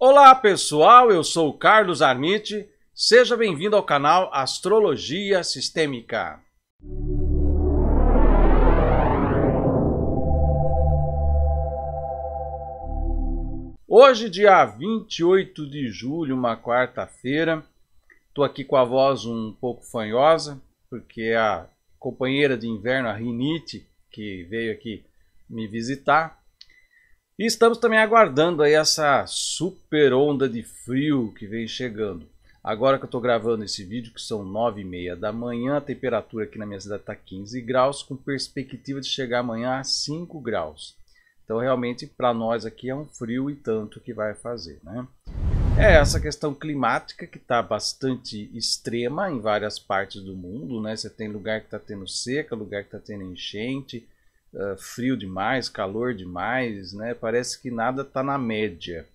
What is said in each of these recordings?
Olá pessoal, eu sou Carlos Armite, seja bem-vindo ao canal Astrologia Sistêmica. Hoje, dia 28 de julho, uma quarta-feira, estou aqui com a voz um pouco fanhosa, porque é a companheira de inverno, a Rinite, que veio aqui me visitar, e estamos também aguardando aí essa super onda de frio que vem chegando. Agora que eu estou gravando esse vídeo, que são 9 e meia da manhã, a temperatura aqui na minha cidade está 15 graus, com perspectiva de chegar amanhã a 5 graus. Então realmente para nós aqui é um frio e tanto que vai fazer, né? É essa questão climática que está bastante extrema em várias partes do mundo, né? Você tem lugar que está tendo seca, lugar que está tendo enchente, uh, frio demais, calor demais, né? Parece que nada está na média.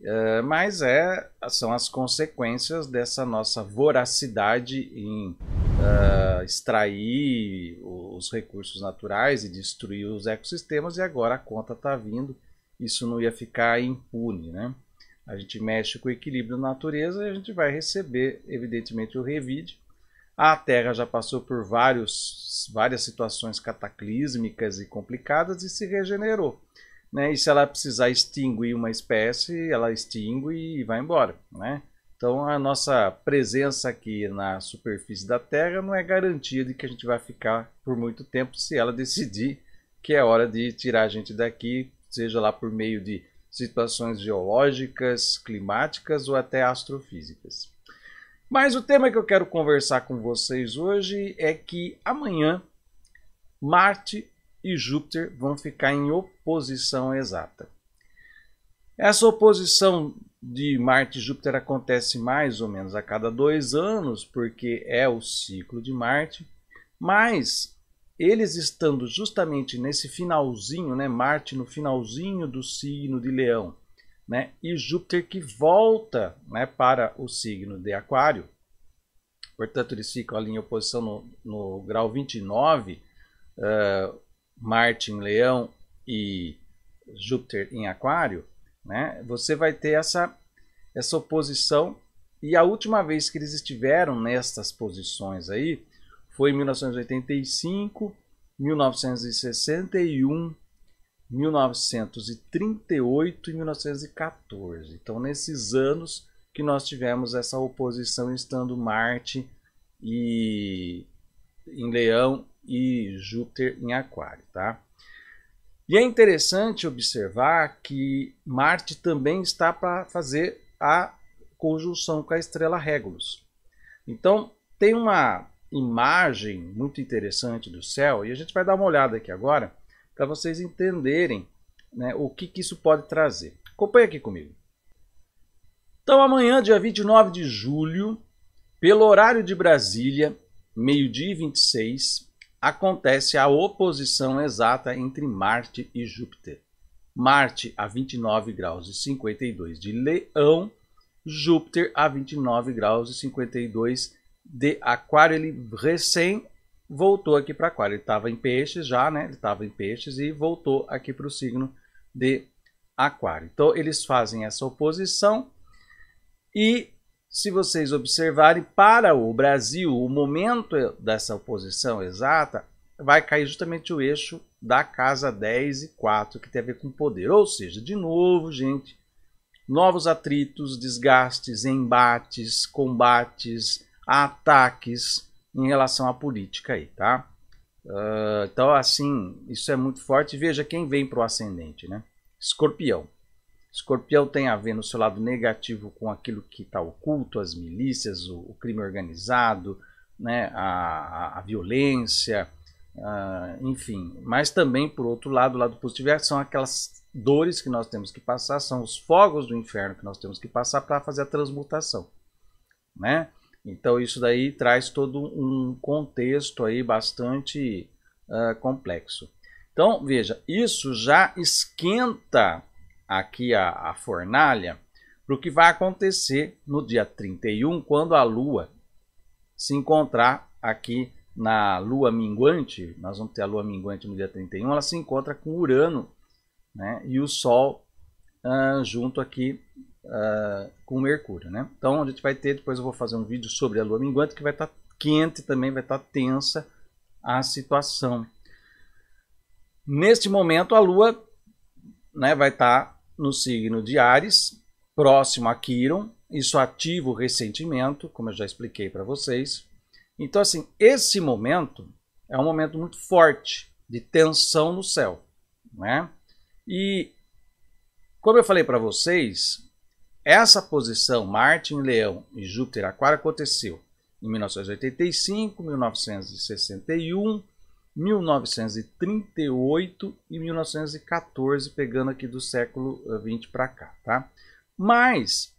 Uh, mas é, são as consequências dessa nossa voracidade em uh, extrair os recursos naturais e destruir os ecossistemas, e agora a conta está vindo, isso não ia ficar impune. Né? A gente mexe com o equilíbrio da natureza e a gente vai receber, evidentemente, o revide, a Terra já passou por vários, várias situações cataclísmicas e complicadas e se regenerou. Né? E se ela precisar extinguir uma espécie, ela extingue e vai embora. Né? Então a nossa presença aqui na superfície da Terra não é garantia de que a gente vai ficar por muito tempo se ela decidir que é hora de tirar a gente daqui, seja lá por meio de situações geológicas, climáticas ou até astrofísicas. Mas o tema que eu quero conversar com vocês hoje é que amanhã Marte e Júpiter vão ficar em oposição exata. Essa oposição de Marte e Júpiter acontece mais ou menos a cada dois anos, porque é o ciclo de Marte, mas eles estando justamente nesse finalzinho, né? Marte no finalzinho do signo de Leão né? E Júpiter que volta, né, para o signo de Aquário. Portanto, eles ficam ali em oposição no, no grau 29, uh, Marte em Leão e Júpiter em Aquário, né? Você vai ter essa essa oposição e a última vez que eles estiveram nestas posições aí foi em 1985, 1961 1938 e 1914. Então, nesses anos que nós tivemos essa oposição estando Marte e em Leão e Júpiter em Aquário, tá? E é interessante observar que Marte também está para fazer a conjunção com a estrela Régulos. Então, tem uma imagem muito interessante do céu e a gente vai dar uma olhada aqui agora para vocês entenderem né, o que, que isso pode trazer. Acompanhe aqui comigo. Então, amanhã, dia 29 de julho, pelo horário de Brasília, meio-dia e 26, acontece a oposição exata entre Marte e Júpiter. Marte a 29 graus e 52 de Leão, Júpiter a 29 graus e 52 de Aquário. Ele recém voltou aqui para Aquário. Ele estava em peixes já, né? Ele estava em peixes e voltou aqui para o signo de Aquário. Então, eles fazem essa oposição e, se vocês observarem, para o Brasil, o momento dessa oposição exata vai cair justamente o eixo da casa 10 e 4, que tem a ver com poder. Ou seja, de novo, gente, novos atritos, desgastes, embates, combates, ataques, em relação à política aí, tá? Uh, então, assim, isso é muito forte. Veja quem vem para o ascendente, né? Escorpião. Escorpião tem a ver no seu lado negativo com aquilo que está oculto, as milícias, o, o crime organizado, né? a, a, a violência, uh, enfim. Mas também, por outro lado, o lado positivo é, são aquelas dores que nós temos que passar, são os fogos do inferno que nós temos que passar para fazer a transmutação, né? Então isso daí traz todo um contexto aí bastante uh, complexo. Então veja, isso já esquenta aqui a, a fornalha para o que vai acontecer no dia 31, quando a Lua se encontrar aqui na Lua minguante, nós vamos ter a Lua minguante no dia 31, ela se encontra com Urano né, e o Sol uh, junto aqui uh, com Mercúrio, né? Então a gente vai ter, depois eu vou fazer um vídeo sobre a Lua minguante que vai estar tá quente também, vai estar tá tensa a situação. Neste momento a Lua né, vai estar tá no signo de Ares, próximo a Quiron, isso ativa o ressentimento, como eu já expliquei para vocês. Então assim, esse momento é um momento muito forte de tensão no céu, né? E como eu falei para vocês, essa posição Marte em Leão e Júpiter Aquário aconteceu em 1985, 1961, 1938 e 1914, pegando aqui do século 20 eh, para cá, tá? Mas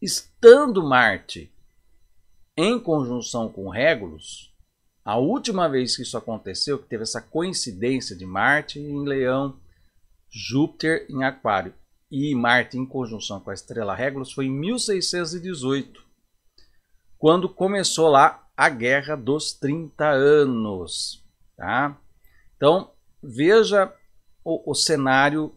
estando Marte em conjunção com Regulus, a última vez que isso aconteceu, que teve essa coincidência de Marte em Leão, Júpiter em Aquário e Marte em conjunção com a estrela Regulus foi em 1618, quando começou lá a Guerra dos 30 Anos. Tá? Então, veja o, o cenário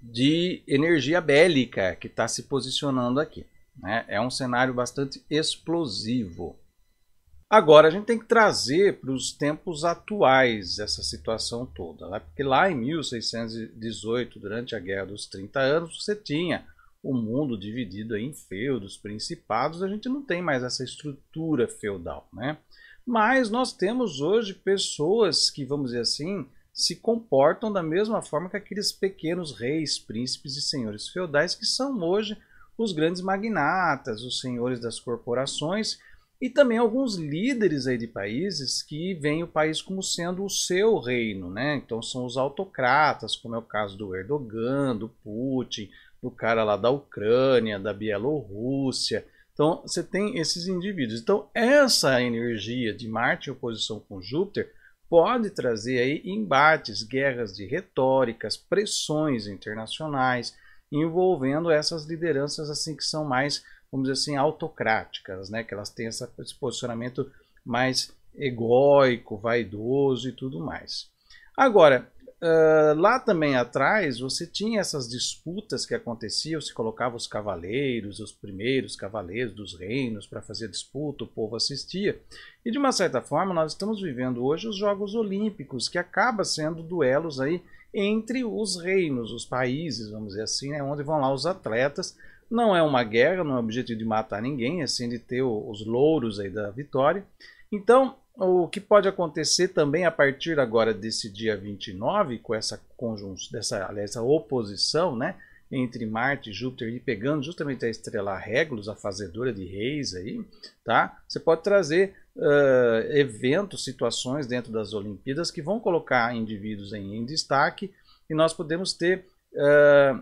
de energia bélica que está se posicionando aqui. Né? É um cenário bastante explosivo. Agora, a gente tem que trazer para os tempos atuais essa situação toda, né? porque lá em 1618, durante a Guerra dos 30 Anos, você tinha o mundo dividido em feudos, principados, a gente não tem mais essa estrutura feudal. Né? Mas nós temos hoje pessoas que, vamos dizer assim, se comportam da mesma forma que aqueles pequenos reis, príncipes e senhores feudais que são hoje os grandes magnatas, os senhores das corporações, e também alguns líderes aí de países que veem o país como sendo o seu reino, né? Então são os autocratas, como é o caso do Erdogan, do Putin, do cara lá da Ucrânia, da Bielorrússia. Então você tem esses indivíduos. Então essa energia de Marte em oposição com Júpiter pode trazer aí embates, guerras de retóricas, pressões internacionais envolvendo essas lideranças assim que são mais vamos dizer assim, autocráticas, né? que elas têm essa, esse posicionamento mais egóico, vaidoso e tudo mais. Agora, uh, lá também atrás, você tinha essas disputas que aconteciam, se colocava os cavaleiros, os primeiros cavaleiros dos reinos para fazer disputa, o povo assistia. E de uma certa forma, nós estamos vivendo hoje os Jogos Olímpicos, que acaba sendo duelos aí entre os reinos, os países, vamos dizer assim, né, onde vão lá os atletas não é uma guerra, não é o objetivo de matar ninguém, assim de ter os louros aí da vitória. Então, o que pode acontecer também a partir agora desse dia 29, com essa conjunção, dessa, essa oposição, né, entre Marte e Júpiter e pegando justamente a estrela Regulus, a fazedora de reis aí, tá? Você pode trazer uh, eventos, situações dentro das Olimpíadas que vão colocar indivíduos em, em destaque e nós podemos ter uh,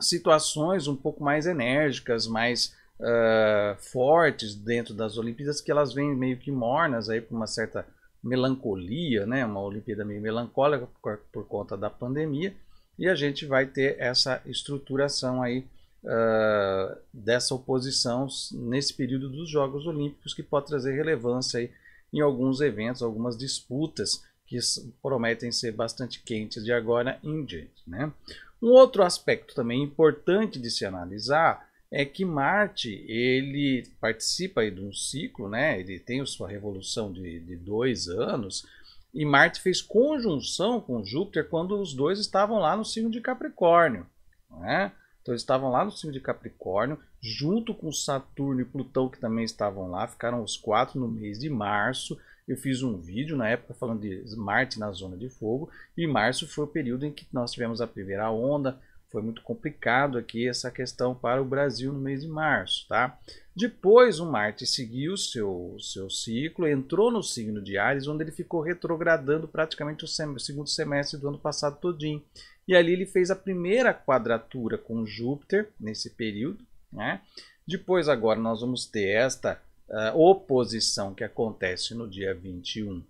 situações um pouco mais enérgicas, mais uh, fortes dentro das Olimpíadas, que elas vêm meio que mornas aí com uma certa melancolia, né? Uma Olimpíada meio melancólica por, por, conta da pandemia, e a gente vai ter essa estruturação aí uh, dessa oposição nesse período dos Jogos Olímpicos que pode trazer relevância aí em alguns eventos, algumas disputas que prometem ser bastante quentes de agora em diante, né? Um outro aspecto também importante de se analisar é que Marte ele participa de um ciclo, né? Ele tem sua revolução de, de dois anos e Marte fez conjunção com Júpiter quando os dois estavam lá no signo de Capricórnio, né? Então eles estavam lá no signo de Capricórnio, junto com Saturno e Plutão que também estavam lá, ficaram os quatro no mês de março eu fiz um vídeo na época falando de Marte na zona de fogo, e março foi o período em que nós tivemos a primeira onda, foi muito complicado aqui essa questão para o Brasil no mês de março, tá? Depois o Marte seguiu seu seu ciclo, entrou no signo de Ares, onde ele ficou retrogradando praticamente o sem segundo semestre do ano passado todinho. E ali ele fez a primeira quadratura com Júpiter nesse período, né? Depois agora nós vamos ter esta uh, oposição que acontece no dia 21 uh,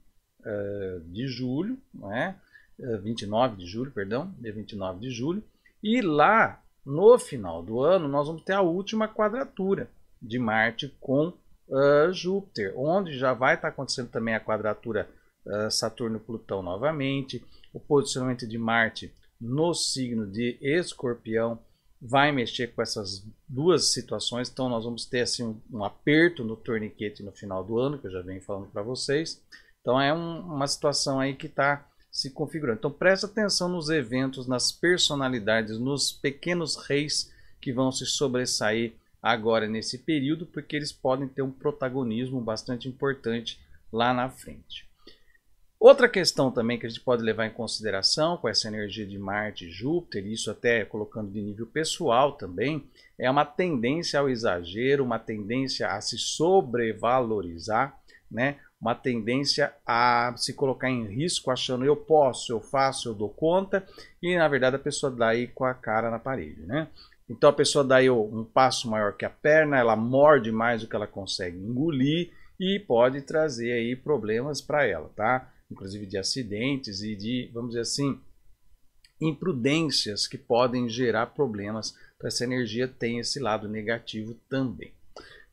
eh, de julho, né? uh, 29 de julho, perdão, dia 29 de julho, e lá no final do ano nós vamos ter a última quadratura de Marte com uh, Júpiter, onde já vai estar tá acontecendo também a quadratura uh, Saturno-Plutão novamente, o posicionamento de Marte no signo de Escorpião vai mexer com essas duas situações. Então, nós vamos ter assim, um, aperto no torniquete no final do ano, que eu já venho falando para vocês. Então, é um, uma situação aí que está se configurando. Então, preste atenção nos eventos, nas personalidades, nos pequenos reis que vão se sobressair agora nesse período, porque eles podem ter um protagonismo bastante importante lá na frente. Outra questão também que a gente pode levar em consideração com essa energia de Marte e Júpiter, e isso até colocando de nível pessoal também, é uma tendência ao exagero, uma tendência a se sobrevalorizar, né? uma tendência a se colocar em risco achando eu posso, eu faço, eu dou conta, e na verdade a pessoa dá aí com a cara na parede, né? Então a pessoa dá aí um passo maior que a perna, ela morde mais do que ela consegue engolir e pode trazer aí problemas para ela, tá? inclusive de acidentes e de, vamos dizer assim, imprudências que podem gerar problemas. para essa energia tem esse lado negativo também.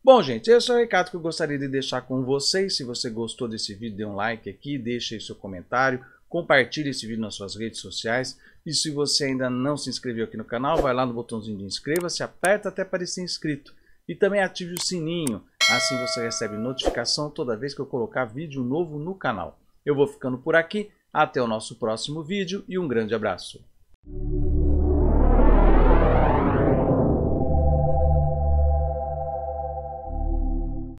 Bom, gente, esse é o recado que eu gostaria de deixar com vocês. Se você gostou desse vídeo, dê um like aqui, deixe aí seu comentário, compartilhe esse vídeo nas suas redes sociais. E se você ainda não se inscreveu aqui no canal, vai lá no botãozinho de inscreva-se, aperta até aparecer inscrito. E também ative o sininho, assim você recebe notificação toda vez que eu colocar vídeo novo no canal. Eu vou ficando por aqui. Até o nosso próximo vídeo e um grande abraço.